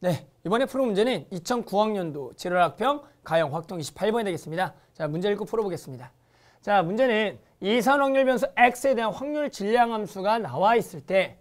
네, 이번에 프로 문제는 2009학년도 지월학평 가형 확통 28번이 되겠습니다. 자, 문제 읽고 풀어보겠습니다. 자, 문제는 이산 확률 변수 x에 대한 확률 질량함수가 나와 있을 때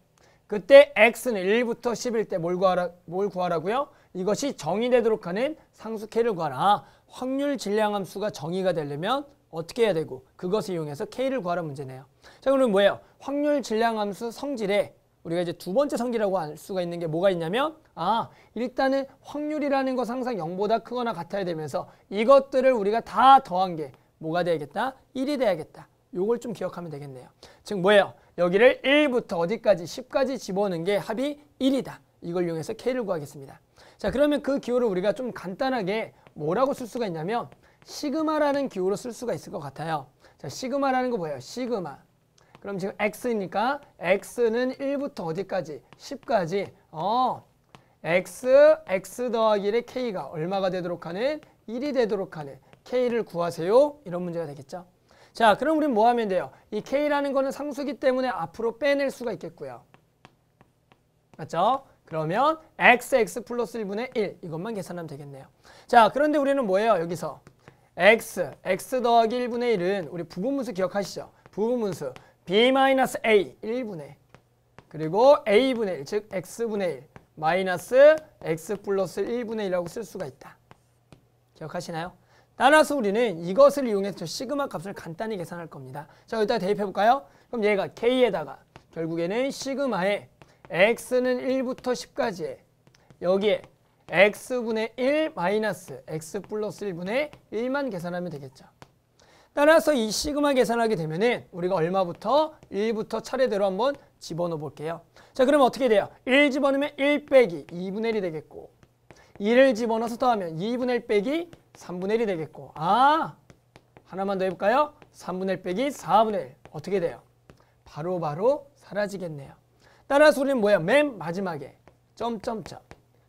그때 x는 1부터 10일 때 뭘 구하라, 뭘 구하라고요? 이것이 정의되도록 하는 상수k를 구하라. 확률 질량함수가 정의가 되려면 어떻게 해야 되고 그것을 이용해서 k를 구하라 문제네요. 자, 그럼 뭐예요? 확률 질량함수 성질에 우리가 이제 두 번째 성질이라고 할 수가 있는 게 뭐가 있냐면 아 일단은 확률이라는 것 항상 0보다 크거나 같아야 되면서 이것들을 우리가 다 더한 게 뭐가 돼야겠다? 1이 돼야겠다. 요걸 좀 기억하면 되겠네요. 즉 뭐예요? 여기를 1부터 어디까지 10까지 집어넣는게 합이 1이다. 이걸 이용해서 k를 구하겠습니다. 자 그러면 그 기호를 우리가 좀 간단하게 뭐라고 쓸 수가 있냐면 시그마라는 기호로 쓸 수가 있을 것 같아요. 자 시그마라는 거 뭐예요? 시그마. 그럼 지금 x니까 x는 1부터 어디까지? 10까지. 어, x, x 더하기 1의 k가 얼마가 되도록 하는? 1이 되도록 하는 k를 구하세요. 이런 문제가 되겠죠. 자, 그럼 우린 뭐 하면 돼요? 이 k라는 거는 상수기 때문에 앞으로 빼낼 수가 있겠고요. 맞죠? 그러면 x, x 플러스 1분의 1 이것만 계산하면 되겠네요. 자, 그런데 우리는 뭐예요? 여기서 x, x 더하기 1분의 1은 우리 부분문수 기억하시죠? 부분문수 b-a 1분의 그리고 a분의 1, 즉 x분의 1 마이너스 x 플러스 1분의 1이라고 쓸 수가 있다. 기억하시나요? 따라서 우리는 이것을 이용해서 시그마 값을 간단히 계산할 겁니다. 자, 여기다 대입해 볼까요? 그럼 얘가 k에다가 결국에는 시그마에 x는 1부터 10까지에 여기에 x분의 1 마이너스 x 플러스 1분의 1만 계산하면 되겠죠. 따라서 이 시그마 계산하게 되면은 우리가 얼마부터 1부터 차례대로 한번 집어넣어 볼게요. 자, 그러면 어떻게 돼요? 1 집어넣으면 1 빼기 2분의 1이 되겠고 2를 집어넣어서 더하면 2분의 1 빼기 3분의 1이 되겠고 아! 하나만 더 해볼까요? 3분의 1 빼기 4분의 1 어떻게 돼요? 바로바로 바로 사라지겠네요. 따라서 우리는 뭐야? 맨 마지막에 점점점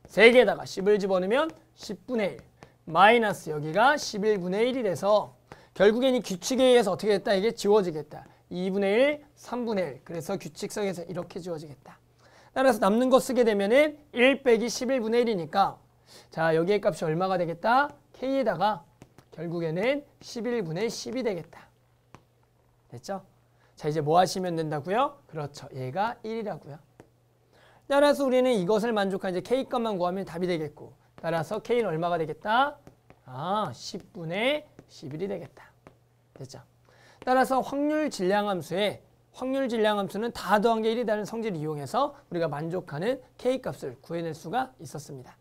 3개에다가 10을 집어넣으면 10분의 1 마이너스 여기가 11분의 1이 돼서 결국엔 이 규칙에 의해서 어떻게 됐다? 이게 지워지겠다. 2분의 1, 3분의 1. 그래서 규칙성에서 이렇게 지워지겠다. 따라서 남는 거 쓰게 되면 은1 빼기 11분의 1이니까 자 여기의 값이 얼마가 되겠다? k에다가 결국에는 11분의 10이 되겠다. 됐죠? 자 이제 뭐 하시면 된다고요? 그렇죠. 얘가 1이라고요. 따라서 우리는 이것을 만족한 이제 k값만 구하면 답이 되겠고 따라서 k는 얼마가 되겠다? 아 10분의 11이 되겠다. 됐죠? 따라서 확률 질량함수에 확률 질량함수는 다 더한 게 1이라는 성질을 이용해서 우리가 만족하는 K값을 구해낼 수가 있었습니다.